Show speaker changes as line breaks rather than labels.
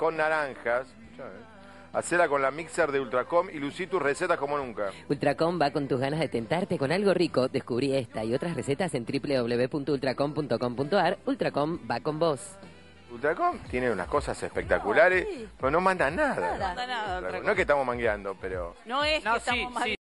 con naranjas. Eh. Hacela con la mixer de Ultracom y lucí tus recetas como nunca.
Ultracom va con tus ganas de tentarte con algo rico. Descubrí esta y otras recetas en www.ultracom.com.ar. Ultracom va con vos.
Ultracom tiene unas cosas espectaculares,
pero no manda nada. No, es que estamos mangueando, pero...
No es que estamos mangueando.